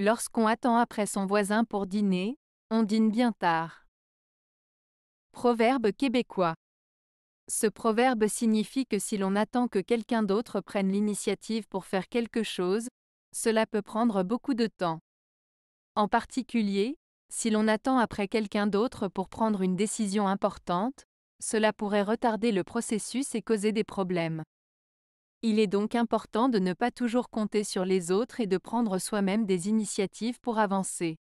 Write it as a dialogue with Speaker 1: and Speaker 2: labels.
Speaker 1: Lorsqu'on attend après son voisin pour dîner, on dîne bien tard. Proverbe québécois. Ce proverbe signifie que si l'on attend que quelqu'un d'autre prenne l'initiative pour faire quelque chose, cela peut prendre beaucoup de temps. En particulier, si l'on attend après quelqu'un d'autre pour prendre une décision importante, cela pourrait retarder le processus et causer des problèmes. Il est donc important de ne pas toujours compter sur les autres et de prendre soi-même des initiatives pour avancer.